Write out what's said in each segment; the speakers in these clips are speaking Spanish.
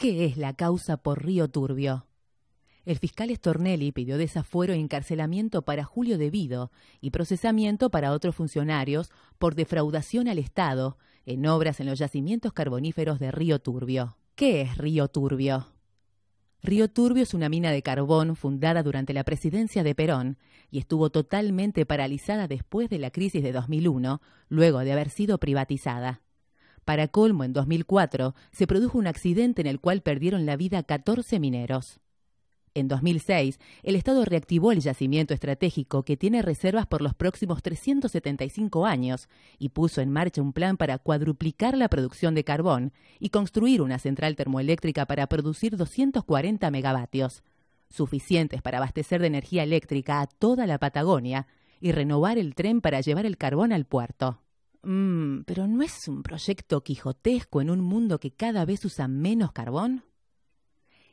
¿Qué es la causa por Río Turbio? El fiscal Stornelli pidió desafuero y e encarcelamiento para Julio Devido y procesamiento para otros funcionarios por defraudación al Estado en obras en los yacimientos carboníferos de Río Turbio. ¿Qué es Río Turbio? Río Turbio es una mina de carbón fundada durante la presidencia de Perón y estuvo totalmente paralizada después de la crisis de 2001, luego de haber sido privatizada. Para colmo, en 2004 se produjo un accidente en el cual perdieron la vida 14 mineros. En 2006, el Estado reactivó el yacimiento estratégico que tiene reservas por los próximos 375 años y puso en marcha un plan para cuadruplicar la producción de carbón y construir una central termoeléctrica para producir 240 megavatios, suficientes para abastecer de energía eléctrica a toda la Patagonia y renovar el tren para llevar el carbón al puerto. Mm, ¿Pero no es un proyecto quijotesco en un mundo que cada vez usa menos carbón?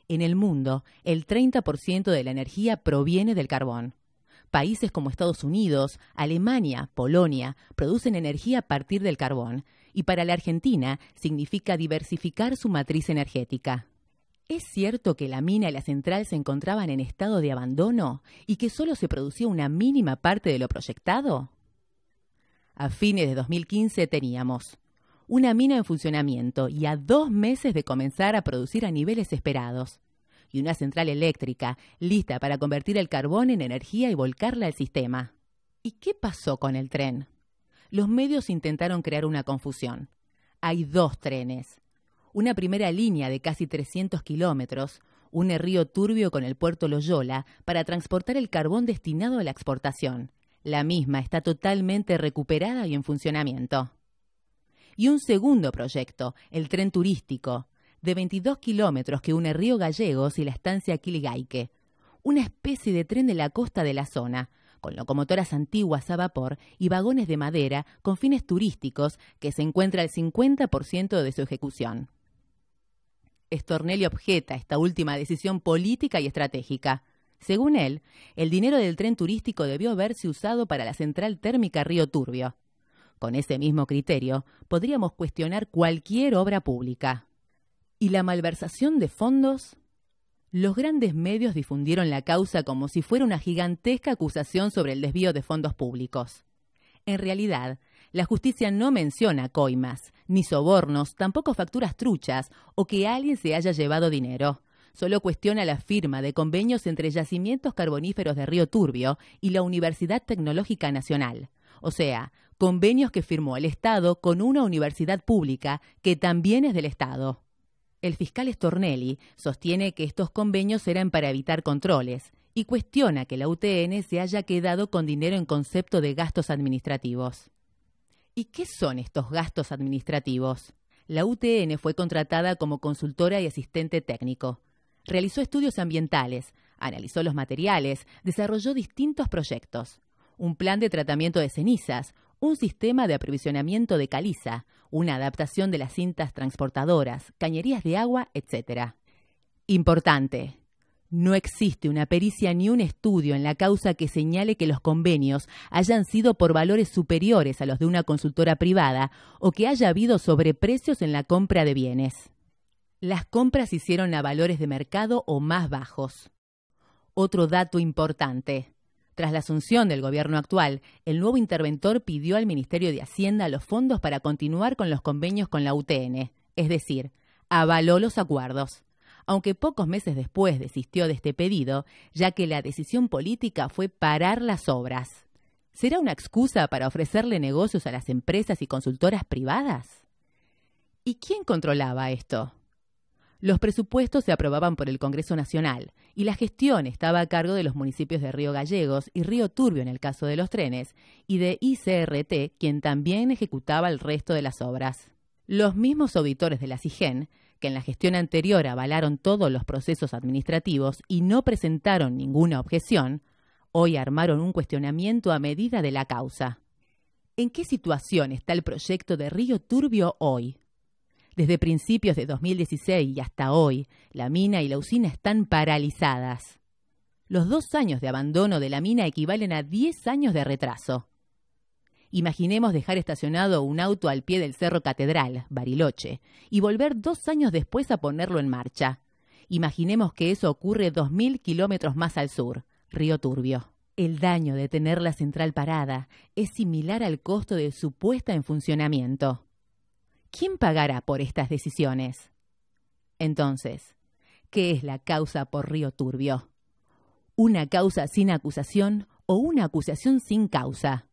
En el mundo, el 30% de la energía proviene del carbón. Países como Estados Unidos, Alemania, Polonia producen energía a partir del carbón y para la Argentina significa diversificar su matriz energética. ¿Es cierto que la mina y la central se encontraban en estado de abandono y que solo se producía una mínima parte de lo proyectado? a fines de 2015 teníamos una mina en funcionamiento y a dos meses de comenzar a producir a niveles esperados, y una central eléctrica lista para convertir el carbón en energía y volcarla al sistema. ¿Y qué pasó con el tren? Los medios intentaron crear una confusión. Hay dos trenes. Una primera línea de casi 300 kilómetros un Río Turbio con el puerto Loyola para transportar el carbón destinado a la exportación la misma está totalmente recuperada y en funcionamiento. Y un segundo proyecto, el tren turístico, de 22 kilómetros que une Río Gallegos y la estancia Quiligaique. Una especie de tren de la costa de la zona, con locomotoras antiguas a vapor y vagones de madera con fines turísticos que se encuentra al 50% de su ejecución. Estornelli objeta esta última decisión política y estratégica. Según él, el dinero del tren turístico debió haberse usado para la central térmica Río Turbio. Con ese mismo criterio, podríamos cuestionar cualquier obra pública. ¿Y la malversación de fondos? Los grandes medios difundieron la causa como si fuera una gigantesca acusación sobre el desvío de fondos públicos. En realidad, la justicia no menciona coimas, ni sobornos, tampoco facturas truchas o que alguien se haya llevado dinero. Solo cuestiona la firma de convenios entre yacimientos carboníferos de Río Turbio y la Universidad Tecnológica Nacional. O sea, convenios que firmó el Estado con una universidad pública que también es del Estado. El fiscal Stornelli sostiene que estos convenios eran para evitar controles y cuestiona que la UTN se haya quedado con dinero en concepto de gastos administrativos. ¿Y qué son estos gastos administrativos? La UTN fue contratada como consultora y asistente técnico. Realizó estudios ambientales, analizó los materiales, desarrolló distintos proyectos. Un plan de tratamiento de cenizas, un sistema de aprovisionamiento de caliza, una adaptación de las cintas transportadoras, cañerías de agua, etc. Importante. No existe una pericia ni un estudio en la causa que señale que los convenios hayan sido por valores superiores a los de una consultora privada o que haya habido sobreprecios en la compra de bienes. Las compras hicieron a valores de mercado o más bajos. Otro dato importante. Tras la asunción del gobierno actual, el nuevo interventor pidió al Ministerio de Hacienda los fondos para continuar con los convenios con la UTN, es decir, avaló los acuerdos. Aunque pocos meses después desistió de este pedido, ya que la decisión política fue parar las obras. ¿Será una excusa para ofrecerle negocios a las empresas y consultoras privadas? ¿Y quién controlaba esto? Los presupuestos se aprobaban por el Congreso Nacional y la gestión estaba a cargo de los municipios de Río Gallegos y Río Turbio en el caso de los trenes y de ICRT, quien también ejecutaba el resto de las obras. Los mismos auditores de la CIGEN, que en la gestión anterior avalaron todos los procesos administrativos y no presentaron ninguna objeción, hoy armaron un cuestionamiento a medida de la causa. ¿En qué situación está el proyecto de Río Turbio hoy? Desde principios de 2016 y hasta hoy, la mina y la usina están paralizadas. Los dos años de abandono de la mina equivalen a 10 años de retraso. Imaginemos dejar estacionado un auto al pie del Cerro Catedral, Bariloche, y volver dos años después a ponerlo en marcha. Imaginemos que eso ocurre 2.000 kilómetros más al sur, Río Turbio. El daño de tener la central parada es similar al costo de su puesta en funcionamiento. ¿quién pagará por estas decisiones? Entonces, ¿qué es la causa por Río Turbio? ¿Una causa sin acusación o una acusación sin causa?